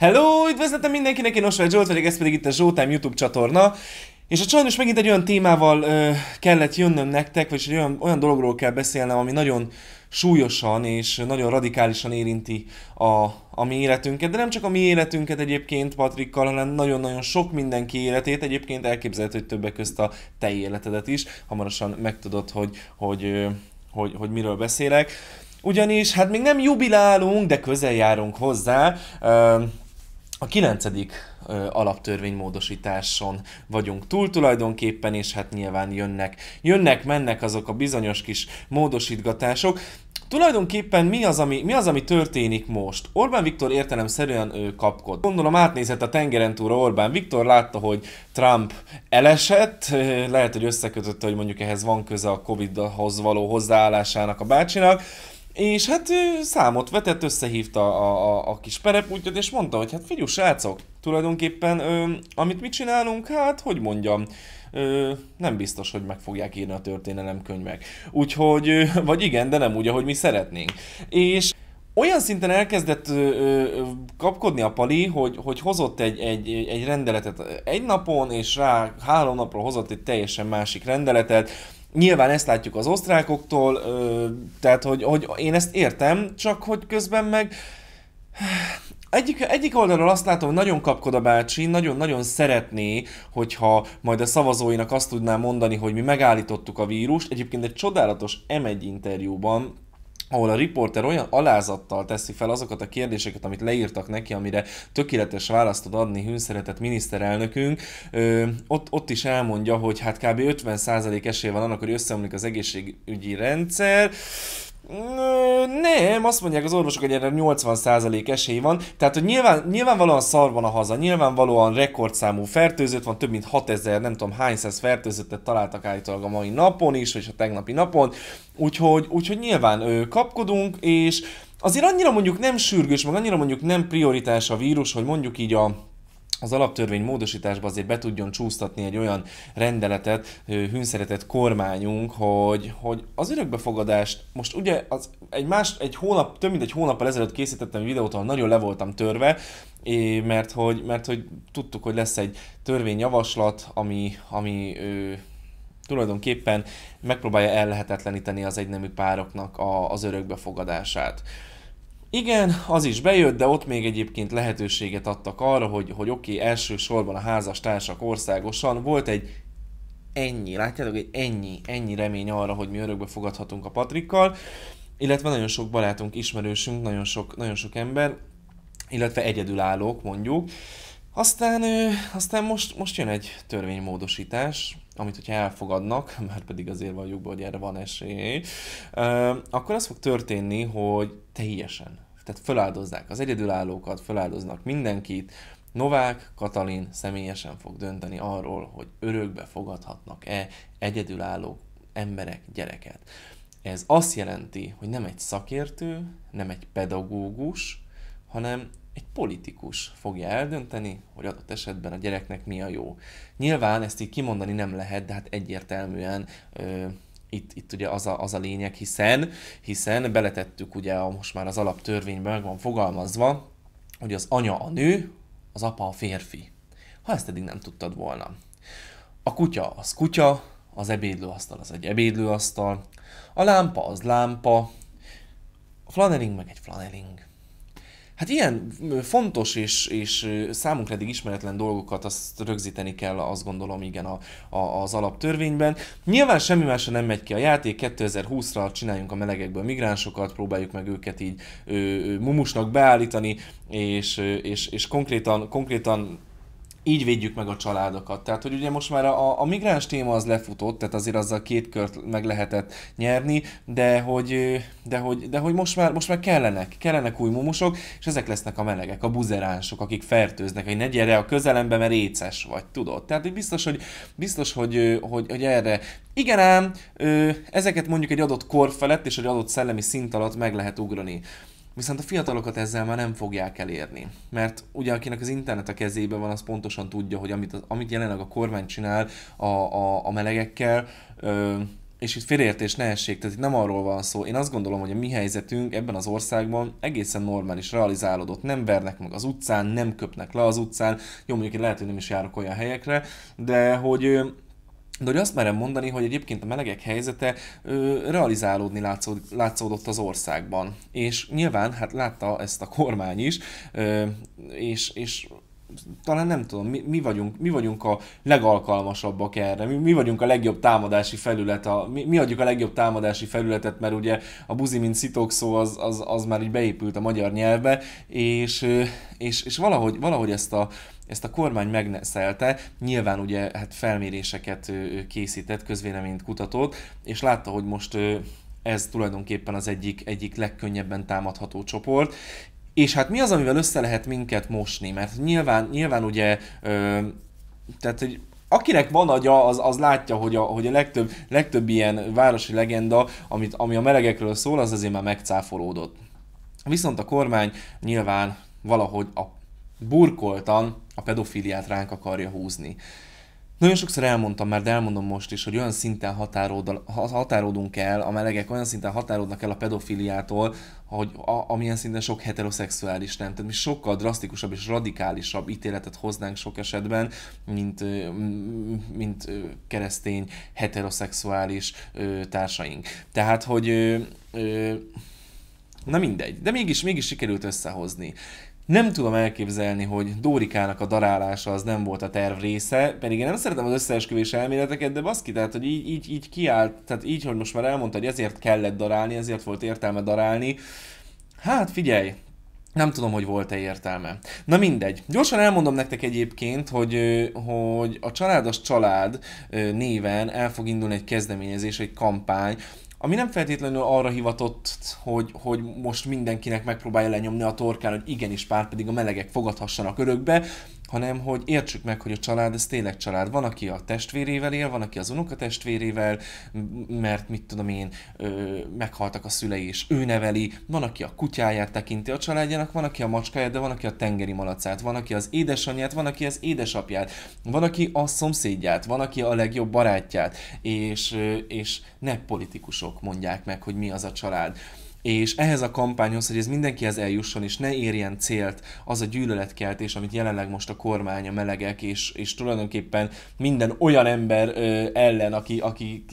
Hello, üdvözletem mindenkinek, én Osvágy Zsolt vagyok, ez pedig itt a Showtime YouTube csatorna. És a hát sajnos megint egy olyan témával ö, kellett jönnöm nektek, vagyis egy olyan, olyan dologról kell beszélnem, ami nagyon súlyosan és nagyon radikálisan érinti a, a mi életünket, de nem csak a mi életünket egyébként Patrikkal, hanem nagyon-nagyon sok mindenki életét, egyébként elképzelhető, hogy többek közt a te életedet is, hamarosan megtudod, hogy, hogy, hogy, hogy, hogy miről beszélek. Ugyanis, hát még nem jubilálunk, de közel járunk hozzá. Ö, a kilencedik alaptörvénymódosításon vagyunk túl tulajdonképpen, és hát nyilván jönnek, jönnek, mennek azok a bizonyos kis módosítgatások. Tulajdonképpen mi az, ami, mi az, ami történik most? Orbán Viktor értelemszerűen ő kapkod. Gondolom átnézett a tengeren túra Orbán Viktor, látta, hogy Trump elesett, lehet, hogy összekötötte, hogy mondjuk ehhez van köze a Covid-hoz való hozzáállásának a bácsinak, és hát ő számot vetett, összehívta a, a, a kis perepútját, és mondta, hogy hát figyelj, srácok, tulajdonképpen ö, amit mi csinálunk, hát hogy mondjam, ö, nem biztos, hogy meg fogják írni a könyvek Úgyhogy, ö, vagy igen, de nem úgy, ahogy mi szeretnénk. És olyan szinten elkezdett ö, ö, kapkodni a Pali, hogy, hogy hozott egy, egy, egy rendeletet egy napon, és rá három napról hozott egy teljesen másik rendeletet, Nyilván ezt látjuk az osztrákoktól, tehát hogy, hogy én ezt értem, csak hogy közben meg egyik, egyik oldalról azt látom, hogy nagyon kapkod a bácsi, nagyon-nagyon szeretné, hogyha majd a szavazóinak azt tudná mondani, hogy mi megállítottuk a vírust. Egyébként egy csodálatos M1 interjúban ahol a riporter olyan alázattal teszi fel azokat a kérdéseket, amit leírtak neki, amire tökéletes választ tud adni hűnszeretett miniszterelnökünk, ö, ott, ott is elmondja, hogy hát kb. 50% esélye van annak, hogy összeomlik az egészségügyi rendszer, nem, azt mondják az orvosok, hogy erre 80% esély van, tehát hogy nyilván, nyilvánvalóan szar van a haza, nyilvánvalóan rekordszámú fertőzött van, több mint 6000, nem tudom hány száz fertőzöttet találtak állítólag a mai napon is, vagy a tegnapi napon, úgyhogy, úgyhogy nyilván ő, kapkodunk, és azért annyira mondjuk nem sürgős, meg annyira mondjuk nem prioritás a vírus, hogy mondjuk így a az alaptörvény módosításba azért be tudjon csúsztatni egy olyan rendeletet, hűnszeretett kormányunk, hogy, hogy az örökbefogadást, most ugye az, egy, más, egy hónap, több mint egy hónappal ezelőtt készítettem videót, ahol nagyon le voltam törve, mert hogy, mert hogy tudtuk, hogy lesz egy törvényjavaslat, ami, ami ö, tulajdonképpen megpróbálja ellehetetleníteni az egynemű pároknak a, az örökbefogadását. Igen, az is bejött, de ott még egyébként lehetőséget adtak arra, hogy, hogy oké, okay, elsősorban a házastársak országosan volt egy ennyi, látjátok, egy ennyi, ennyi remény arra, hogy mi örökbe fogadhatunk a Patrikkal, illetve nagyon sok barátunk, ismerősünk, nagyon sok, nagyon sok ember, illetve egyedülállók mondjuk. Aztán, aztán most, most jön egy törvénymódosítás, amit hogyha elfogadnak, mert pedig azért vagyok be, hogy erre van esély, akkor az fog történni, hogy teljesen. Tehát feláldozzák az egyedülállókat, feláldoznak mindenkit, Novák Katalin személyesen fog dönteni arról, hogy örökbe fogadhatnak-e egyedülálló emberek gyereket. Ez azt jelenti, hogy nem egy szakértő, nem egy pedagógus, hanem egy politikus fogja eldönteni, hogy adott esetben a gyereknek mi a jó. Nyilván ezt így kimondani nem lehet, de hát egyértelműen ö, itt, itt ugye az a, az a lényeg, hiszen, hiszen beletettük ugye a, most már az alaptörvényben meg van fogalmazva, hogy az anya a nő, az apa a férfi. Ha ezt eddig nem tudtad volna. A kutya az kutya, az ebédlőasztal az egy ebédlőasztal, a lámpa az lámpa, a flanering meg egy flanering. Hát ilyen fontos és, és számunkra eddig ismeretlen dolgokat azt rögzíteni kell, azt gondolom, igen, a, a, az alaptörvényben. Nyilván semmi másra nem megy ki a játék, 2020-ra csináljunk a melegekből migránsokat, próbáljuk meg őket így ö, ö, mumusnak beállítani, és, és, és konkrétan, konkrétan így védjük meg a családokat. Tehát, hogy ugye most már a, a migráns téma az lefutott, tehát azért azzal két kört meg lehetett nyerni, de hogy, de hogy, de hogy most, már, most már kellenek, kellenek új mumusok, és ezek lesznek a melegek, a buzeránsok, akik fertőznek, hogy ne gyere a közelembe, mert éces vagy, tudod. Tehát hogy biztos, hogy, biztos, hogy, hogy, hogy erre igen ám, ezeket mondjuk egy adott kor felett és egy adott szellemi szint alatt meg lehet ugrani. Viszont a fiatalokat ezzel már nem fogják elérni. Mert ugye akinek az internet a kezében van, az pontosan tudja, hogy amit, amit jelenleg a kormány csinál a, a, a melegekkel, ö, és itt félértés ne essék, tehát itt nem arról van szó. Én azt gondolom, hogy a mi helyzetünk ebben az országban egészen normális, realizálódott. Nem vernek meg az utcán, nem köpnek le az utcán. Jó, mondjuk én lehet, hogy nem is járok olyan helyekre, de hogy de hogy azt merem mondani, hogy egyébként a melegek helyzete ö, realizálódni látszód, látszódott az országban. És nyilván, hát látta ezt a kormány is, ö, és, és talán nem tudom, mi, mi, vagyunk, mi vagyunk a legalkalmasabbak erre, mi, mi vagyunk a legjobb támadási felület, a, mi, mi adjuk a legjobb támadási felületet, mert ugye a buzi, mint szó, az, az, az már így beépült a magyar nyelvbe, és, és, és valahogy, valahogy ezt a, ezt a kormány megneszelte, nyilván ugye hát felméréseket készített, közvéleményt kutatott, és látta, hogy most ez tulajdonképpen az egyik, egyik legkönnyebben támadható csoport, és hát mi az, amivel össze lehet minket mosni? Mert nyilván, nyilván ugye, ö, tehát hogy akinek van agya, az, az látja, hogy a, hogy a legtöbb, legtöbb ilyen városi legenda, amit, ami a melegekről szól, az azért már megcáfolódott. Viszont a kormány nyilván valahogy a burkoltan a pedofiliát ránk akarja húzni. Nagyon sokszor elmondtam már, de elmondom most is, hogy olyan szinten határódunk határodunk el, a melegek olyan szinten határodnak el a pedofiliától, hogy a, amilyen szinten sok heteroszexuális nem. Tehát mi sokkal drasztikusabb és radikálisabb ítéletet hoznánk sok esetben, mint, mint keresztény heteroszexuális társaink. Tehát, hogy na mindegy, de mégis, mégis sikerült összehozni. Nem tudom elképzelni, hogy Dórikának a darálása az nem volt a terv része, pedig én nem szeretem az összeesküvés elméleteket, de baszki, tehát hogy így, így, így kiállt, tehát így, hogy most már elmondta, hogy ezért kellett darálni, ezért volt értelme darálni. Hát figyelj, nem tudom, hogy volt-e értelme. Na mindegy. Gyorsan elmondom nektek egyébként, hogy, hogy a Családos Család néven el fog indulni egy kezdeményezés, egy kampány, ami nem feltétlenül arra hivatott, hogy, hogy most mindenkinek megpróbálja lenyomni a torkán, hogy igenis pár pedig a melegek fogadhassanak örökbe, hanem hogy értsük meg, hogy a család ez tényleg család. Van, aki a testvérével él, van, aki az unoka testvérével, mert mit tudom én, ö, meghaltak a szülei, és ő neveli, van, aki a kutyáját tekinti a családjának, van, aki a macskáját, de van, aki a tengeri malacát, van, aki az édesanyját, van, aki az édesapját, van, aki a szomszédját, van, aki a legjobb barátját, és, és ne politikusok mondják meg, hogy mi az a család és ehhez a kampányhoz, hogy ez mindenkihez eljusson, és ne érjen célt az a gyűlöletkeltés, amit jelenleg most a kormány, a melegek, és, és tulajdonképpen minden olyan ember ö, ellen, aki, aki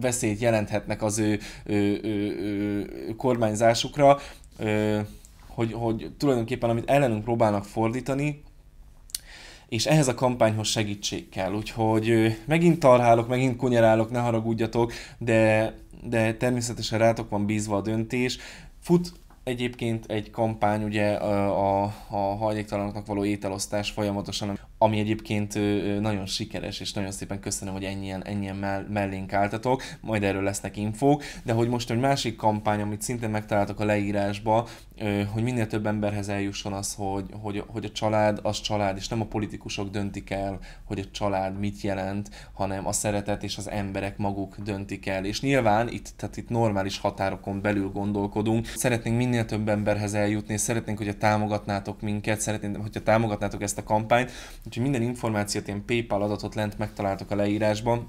veszélyt jelenthetnek az ő ö, ö, ö, kormányzásukra, ö, hogy, hogy tulajdonképpen amit ellenünk próbálnak fordítani, és ehhez a kampányhoz segítség kell. Úgyhogy megint tarhálok, megint kunyerálok, ne haragudjatok, de, de természetesen rátok van bízva a döntés. Fut egyébként egy kampány ugye a, a, a hajléktalanoknak való ételosztás folyamatosan, ami egyébként nagyon sikeres, és nagyon szépen köszönöm, hogy ennyien, ennyien mell- mellénk álltatok, majd erről lesznek infók, de hogy most egy másik kampány, amit szintén megtaláltok a leírásba, hogy minél több emberhez eljusson az, hogy, hogy, hogy a család az család, és nem a politikusok döntik el, hogy a család mit jelent, hanem a szeretet és az emberek maguk döntik el. És nyilván itt, tehát itt normális határokon belül gondolkodunk. Szeretnénk minél több emberhez eljutni, és szeretnénk, hogyha támogatnátok minket, szeretnénk, hogyha támogatnátok ezt a kampányt, Úgyhogy minden információt, ilyen PayPal adatot lent megtaláltok a leírásban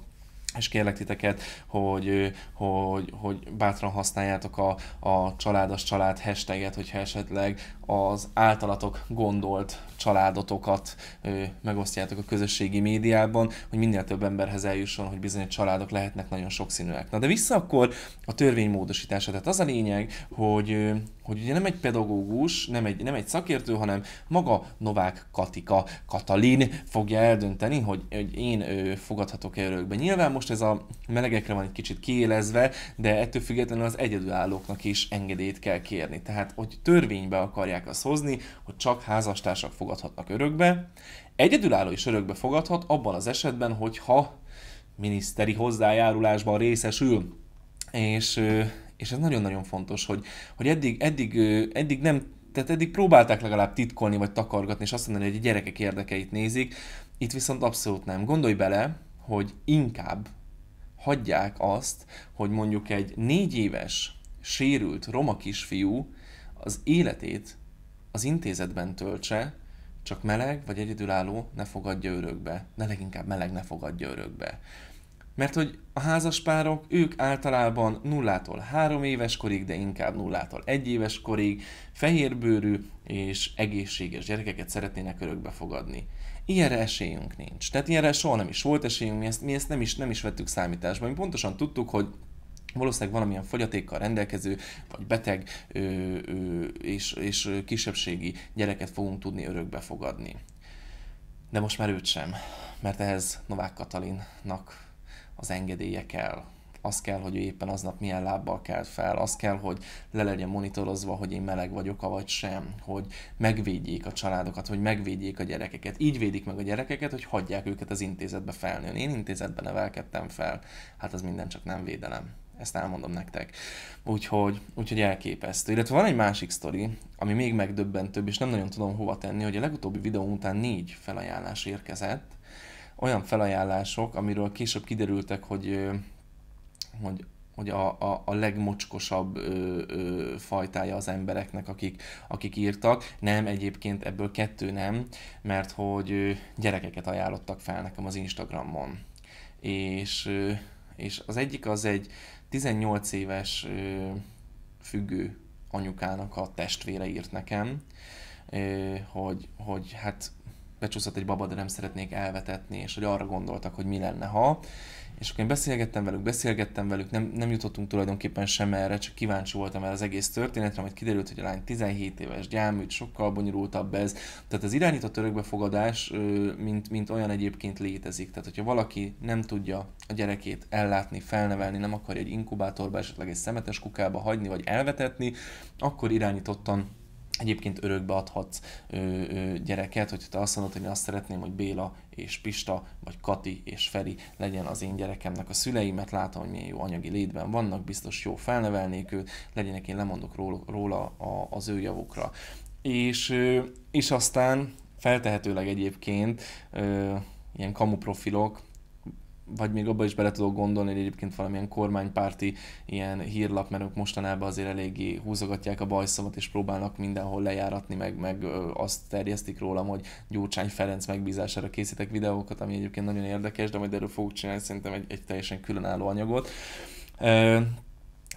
és kérlek titeket, hogy, hogy, hogy bátran használjátok a, a családos család hashtaget, hogyha esetleg az általatok gondolt családotokat ö, megosztjátok a közösségi médiában, hogy minél több emberhez eljusson, hogy bizony családok lehetnek nagyon sokszínűek. Na de vissza akkor a törvény módosítása. Tehát az a lényeg, hogy, ö, hogy ugye nem egy pedagógus, nem egy, nem egy szakértő, hanem maga Novák Katika Katalin fogja eldönteni, hogy, hogy én ö, fogadhatok-e örökbe. Nyilván most most ez a melegekre van egy kicsit kiélezve, de ettől függetlenül az egyedülállóknak is engedélyt kell kérni. Tehát, hogy törvénybe akarják azt hozni, hogy csak házastársak fogadhatnak örökbe. Egyedülálló is örökbe fogadhat abban az esetben, hogyha miniszteri hozzájárulásban részesül. És, és ez nagyon-nagyon fontos, hogy, hogy eddig, eddig, eddig nem tehát eddig próbálták legalább titkolni vagy takargatni, és azt mondani, hogy a gyerekek érdekeit nézik, itt viszont abszolút nem. Gondolj bele, hogy inkább hagyják azt, hogy mondjuk egy négy éves, sérült roma kisfiú az életét az intézetben töltse, csak meleg vagy egyedülálló ne fogadja örökbe, de leginkább meleg ne fogadja örökbe. Mert hogy a házaspárok, ők általában nullától három éves korig, de inkább nullától egy éves korig fehérbőrű és egészséges gyerekeket szeretnének örökbe fogadni. Ilyenre esélyünk nincs. Tehát ilyenre soha nem is volt esélyünk, mi ezt, mi ezt nem, is, nem is vettük számításba. Mi pontosan tudtuk, hogy valószínűleg valamilyen fogyatékkal rendelkező, vagy beteg ö, ö, és, és kisebbségi gyereket fogunk tudni örökbe fogadni. De most már őt sem, mert ehhez Novák Katalinnak az engedélye kell az kell, hogy ő éppen aznap milyen lábbal kelt fel, az kell, hogy le legyen monitorozva, hogy én meleg vagyok, vagy sem, hogy megvédjék a családokat, hogy megvédjék a gyerekeket. Így védik meg a gyerekeket, hogy hagyják őket az intézetbe felnőni. Én intézetben nevelkedtem fel, hát az minden csak nem védelem. Ezt elmondom nektek. Úgyhogy, úgyhogy elképesztő. Illetve van egy másik sztori, ami még megdöbbentőbb, és nem nagyon tudom hova tenni, hogy a legutóbbi videó után négy felajánlás érkezett. Olyan felajánlások, amiről később kiderültek, hogy hogy hogy a, a, a legmocskosabb ö, ö, fajtája az embereknek, akik, akik írtak. Nem, egyébként ebből kettő nem, mert hogy ö, gyerekeket ajánlottak fel nekem az Instagramon. És, ö, és az egyik az egy 18 éves ö, függő anyukának a testvére írt nekem, ö, hogy, hogy hát becsúszott egy baba, de nem szeretnék elvetetni, és hogy arra gondoltak, hogy mi lenne, ha. És akkor én beszélgettem velük, beszélgettem velük, nem, nem jutottunk tulajdonképpen sem erre, csak kíváncsi voltam el az egész történetre, majd kiderült, hogy a lány 17 éves gyámügy, sokkal bonyolultabb ez. Tehát az irányított örökbefogadás, mint, mint olyan egyébként létezik. Tehát, hogyha valaki nem tudja a gyerekét ellátni, felnevelni, nem akarja egy inkubátorba, esetleg egy szemetes kukába hagyni, vagy elvetetni, akkor irányítottan Egyébként örökbe adhatsz ö, ö, gyereket, hogyha te azt mondod, hogy én azt szeretném, hogy Béla és Pista, vagy Kati és Feri legyen az én gyerekemnek a szülei, mert látom, hogy milyen jó anyagi létben vannak, biztos jó felnevelnék őt, legyenek, én lemondok róla, róla a, az ő javukra. És, ö, és aztán feltehetőleg egyébként ö, ilyen kamu profilok, vagy még abba is bele tudok gondolni, hogy egyébként valamilyen kormánypárti ilyen hírlap, mert ők mostanában azért eléggé húzogatják a bajszavat, és próbálnak mindenhol lejáratni, meg, meg azt terjesztik rólam, hogy Gyurcsány Ferenc megbízására készítek videókat, ami egyébként nagyon érdekes, de majd erről fogok csinálni szerintem egy, egy teljesen különálló anyagot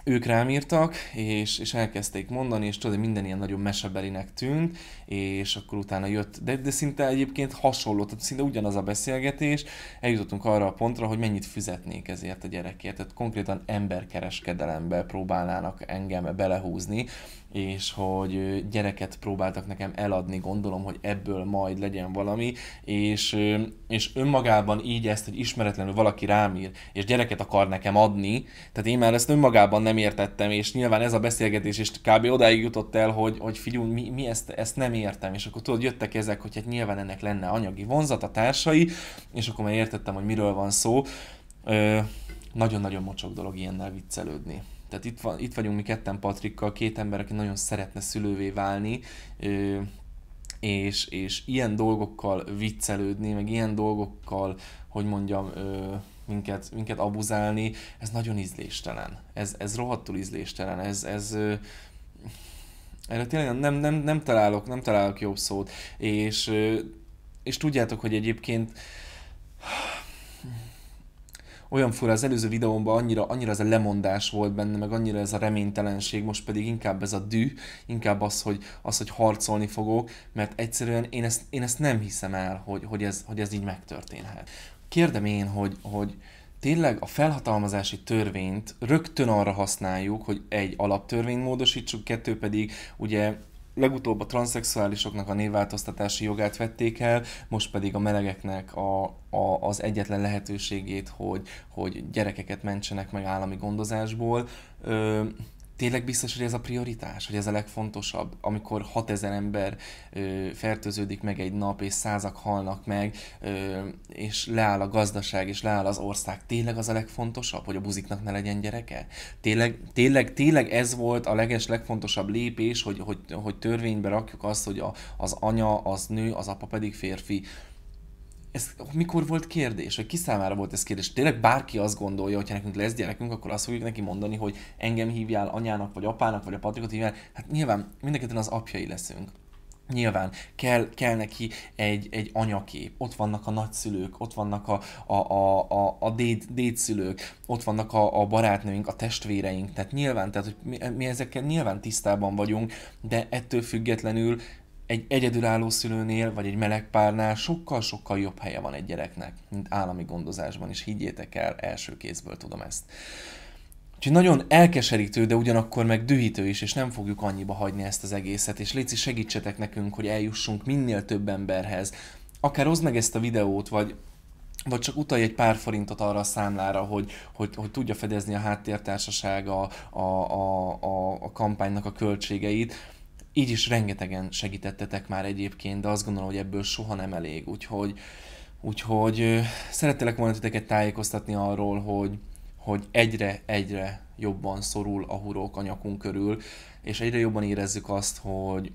ők rám írtak, és, és elkezdték mondani, és tudod, minden ilyen nagyon mesebelinek tűnt, és akkor utána jött, de, de szinte egyébként hasonló, tehát szinte ugyanaz a beszélgetés, eljutottunk arra a pontra, hogy mennyit fizetnék ezért a gyerekért, tehát konkrétan emberkereskedelembe próbálnának engem belehúzni, és hogy gyereket próbáltak nekem eladni, gondolom, hogy ebből majd legyen valami, és, és önmagában így ezt, hogy ismeretlenül valaki rám ír, és gyereket akar nekem adni, tehát én már ezt önmagában nem értettem, és nyilván ez a beszélgetés is kb. odáig jutott el, hogy, hogy figyelj, mi, mi ezt, ezt nem értem, és akkor tudod, jöttek ezek, hogy hát nyilván ennek lenne anyagi vonzata, társai, és akkor már értettem, hogy miről van szó. Ö, nagyon-nagyon mocsok dolog ilyennel viccelődni. Tehát itt, van, itt vagyunk mi ketten Patrikkal, két ember, aki nagyon szeretne szülővé válni, és, és ilyen dolgokkal viccelődni, meg ilyen dolgokkal, hogy mondjam, minket, minket abuzálni, ez nagyon ízléstelen. Ez, ez rohadtul ízléstelen. Ez, ez erre tényleg nem, nem, nem, találok, nem találok jobb szót. És, és tudjátok, hogy egyébként olyan fura, az előző videómban annyira, annyira ez a lemondás volt benne, meg annyira ez a reménytelenség, most pedig inkább ez a dű, inkább az, hogy, az, hogy harcolni fogok, mert egyszerűen én ezt, én ezt nem hiszem el, hogy, hogy, ez, hogy ez így megtörténhet. Kérdem én, hogy, hogy tényleg a felhatalmazási törvényt rögtön arra használjuk, hogy egy alaptörvényt módosítsuk, kettő pedig ugye legutóbb a transzexuálisoknak a névváltoztatási jogát vették el, most pedig a melegeknek a, a, az egyetlen lehetőségét, hogy, hogy gyerekeket mentsenek meg állami gondozásból. Ö, tényleg biztos, hogy ez a prioritás, hogy ez a legfontosabb, amikor 6000 ember ö, fertőződik meg egy nap, és százak halnak meg, ö, és leáll a gazdaság, és leáll az ország. Tényleg az a legfontosabb, hogy a buziknak ne legyen gyereke? Tényleg, tényleg, tényleg ez volt a leges, legfontosabb lépés, hogy, hogy, hogy törvénybe rakjuk azt, hogy a, az anya az nő, az apa pedig férfi ez mikor volt kérdés, vagy ki számára volt ez kérdés? Tényleg bárki azt gondolja, hogy ha nekünk lesz gyerekünk, akkor azt fogjuk neki mondani, hogy engem hívjál anyának, vagy apának, vagy a Patrikot hívjál. Hát nyilván mindenképpen az apjai leszünk. Nyilván kell, kell neki egy, egy anyakép, ott vannak a nagyszülők, ott vannak a, a, a, a, a déd, dédszülők, ott vannak a, a barátnőink, a testvéreink, tehát nyilván, tehát hogy mi, mi ezekkel nyilván tisztában vagyunk, de ettől függetlenül egy egyedülálló szülőnél, vagy egy meleg párnál sokkal-sokkal jobb helye van egy gyereknek, mint állami gondozásban, és higgyétek el, első kézből tudom ezt. Úgyhogy nagyon elkeserítő, de ugyanakkor meg dühítő is, és nem fogjuk annyiba hagyni ezt az egészet, és Léci segítsetek nekünk, hogy eljussunk minél több emberhez. Akár hozd meg ezt a videót, vagy vagy csak utalj egy pár forintot arra a számlára, hogy, hogy, hogy tudja fedezni a háttértársaság a, a, a, a kampánynak a költségeit így is rengetegen segítettetek már egyébként, de azt gondolom, hogy ebből soha nem elég. Úgyhogy, úgyhogy szerettelek volna titeket tájékoztatni arról, hogy, hogy egyre-egyre jobban szorul a hurók a nyakunk körül, és egyre jobban érezzük azt, hogy,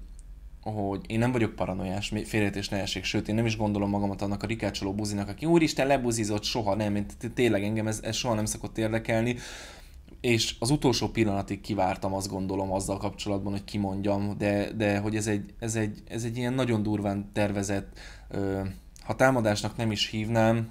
hogy én nem vagyok paranoiás, félreértés ne essék, sőt, én nem is gondolom magamat annak a rikácsoló buzinak, aki úristen lebuzizott, soha nem, én tényleg engem ez, ez soha nem szokott érdekelni, és az utolsó pillanatig kivártam azt gondolom azzal kapcsolatban, hogy kimondjam, de, de hogy ez egy, ez, egy, ez egy ilyen nagyon durván tervezett, ö, ha támadásnak nem is hívnám,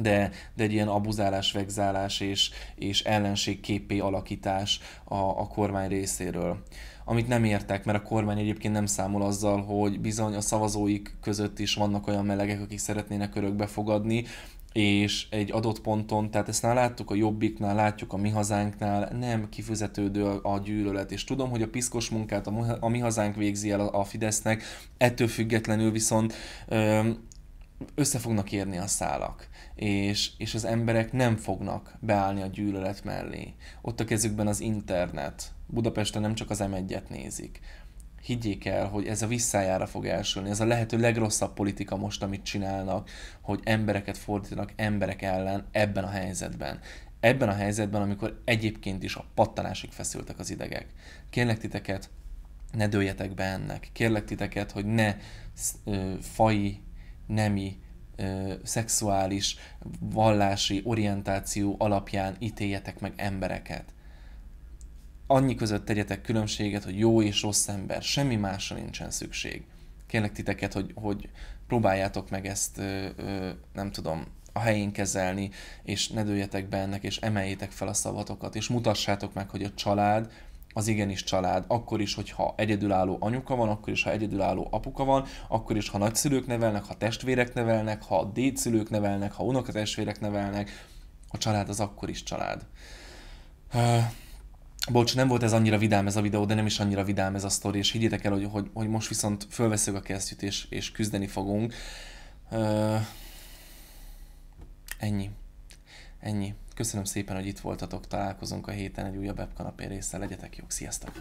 de, de egy ilyen abuzálás, vegzálás és, és ellenség képé alakítás a, a kormány részéről amit nem értek, mert a kormány egyébként nem számol azzal, hogy bizony a szavazóik között is vannak olyan melegek, akik szeretnének örökbe fogadni, és egy adott ponton, tehát ezt már láttuk a Jobbiknál, látjuk a Mi Hazánknál, nem kifizetődő a, a gyűlölet, és tudom, hogy a piszkos munkát a, Mi Hazánk végzi el a, Fidesznek, ettől függetlenül viszont össze fognak érni a szálak, és, és az emberek nem fognak beállni a gyűlölet mellé. Ott a kezükben az internet. Budapesten nem csak az M1-et nézik, higgyék el, hogy ez a visszájára fog elsülni. Ez a lehető legrosszabb politika most, amit csinálnak, hogy embereket fordítanak emberek ellen ebben a helyzetben. Ebben a helyzetben, amikor egyébként is a pattanásig feszültek az idegek. Kérlek titeket, ne dőljetek be ennek. Kérlek titeket, hogy ne ö, fai, nemi, ö, szexuális, vallási orientáció alapján ítéljetek meg embereket annyi között tegyetek különbséget, hogy jó és rossz ember, semmi másra nincsen szükség. Kérlek titeket, hogy, hogy próbáljátok meg ezt, ö, ö, nem tudom, a helyén kezelni, és ne dőljetek be ennek, és emeljétek fel a szavatokat, és mutassátok meg, hogy a család az igenis család, akkor is, hogyha egyedülálló anyuka van, akkor is, ha egyedülálló apuka van, akkor is, ha nagyszülők nevelnek, ha testvérek nevelnek, ha dédszülők nevelnek, ha unokatestvérek nevelnek, a család az akkor is család. Bocs, nem volt ez annyira vidám ez a videó, de nem is annyira vidám ez a sztori, és higgyétek el, hogy, hogy, hogy most viszont fölveszünk a kesztyűt, és, és küzdeni fogunk. Uh, ennyi. Ennyi. Köszönöm szépen, hogy itt voltatok, találkozunk a héten egy újabb webkanapé része. legyetek jók, sziasztok!